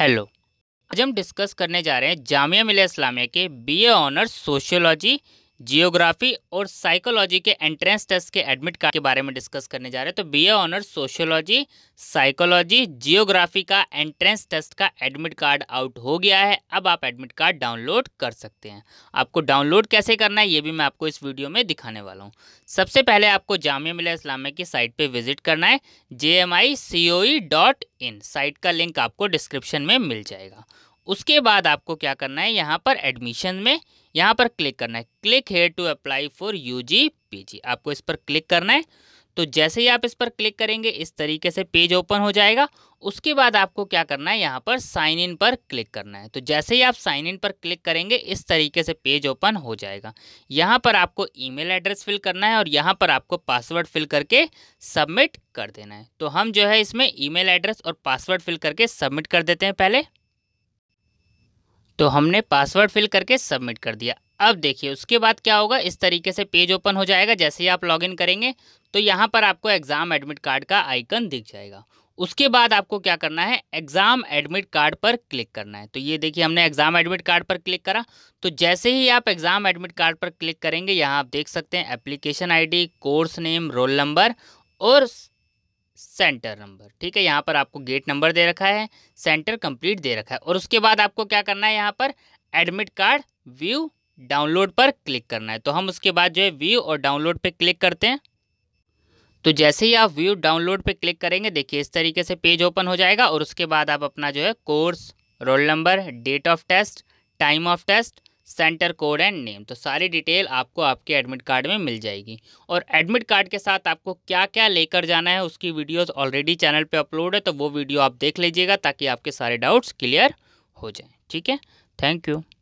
hello आज हम discuss करने जा रहे हैं जामिया मिलिया इस्लामिया के बीए ऑनर्स सोशियोलॉजी जियोग्राफी और साइकोलॉजी के एंट्रेंस टेस्ट के एडमिट कार्ड के बारे में डिस्कस करने जा रहे हैं तो B A honours sociology psychology geography का एंट्रेंस टेस्ट का एडमिट कार्ड आउट हो गया है अब आप एडमिट कार्ड डाउनलोड कर सकते हैं आपको डाउनलोड कैसे करना है ये भी मैं आपको इस वीडियो में दिखाने वाला हूँ सबसे पहले आपको जामिया मिला इस्लामिया की साइट पर विजिट करना है J M I C O dot in site का लिंक आपको डिस्क्रिप्शन में मिल जाएगा उसके बाद आपको क्या करना है यहाँ पर एडमिशन में यहाँ पर क्लिक करना है click here to apply for U G P G आपको इस पर क्लिक करना है तो जैसे ही आप इस पर क्लिक करेंगे इस तरीके से पेज ओपन हो जाएगा उसके बाद आपको क्या करना है यहाँ पर साइन इन पर क्लिक करना है तो जैसे ही आप साइन इन पर क्लिक करेंगे इस तरीके से पेज ओपन हो जाएगा यहाँ पर आपको ईमेल एड्रेस फिल करना है और यहाँ पर आपको पासवर्ड फिल करके सबमिट कर देना है तो हम जो है इसमें ई एड्रेस और पासवर्ड फिल करके सबमिट कर देते हैं पहले तो हमने पासवर्ड फिल करके सबमिट कर दिया अब देखिए उसके बाद क्या होगा इस तरीके से पेज ओपन हो जाएगा जैसे ही आप लॉगिन करेंगे तो यहाँ पर आपको एग्ज़ाम एडमिट कार्ड का आइकन दिख जाएगा उसके बाद आपको क्या करना है एग्ज़ाम एडमिट कार्ड पर क्लिक करना है तो ये देखिए हमने एग्ज़ाम एडमिट कार्ड पर क्लिक करा तो जैसे ही आप एग्ज़ाम एडमिट कार्ड पर क्लिक करेंगे यहाँ आप देख सकते हैं application I course name roll number और सेंटर नंबर ठीक है यहाँ पर आपको गेट नंबर दे रखा है सेंटर कंप्लीट दे रखा है और उसके बाद आपको क्या करना है यहाँ पर एडमिट कार्ड व्यू डाउनलोड पर क्लिक करना है तो हम उसके बाद जो है व्यू और डाउनलोड पर क्लिक करते हैं तो जैसे ही आप व्यू डाउनलोड पर क्लिक करेंगे देखिए इस तरीके से पेज ओपन हो जाएगा और उसके बाद आप अपना जो है course roll number date of test time of test centre code and name तो सारी डिटेल आपको आपके एडमिट कार्ड में मिल जाएगी और एडमिट कार्ड के साथ आपको क्या क्या लेकर जाना है उसकी वीडियोस ऑलरेडी चैनल पे अपलोड है तो वो वीडियो आप देख लीजिएगा ताकि आपके सारे डाउट्स क्लियर हो जाएं ठीक है थैंक यू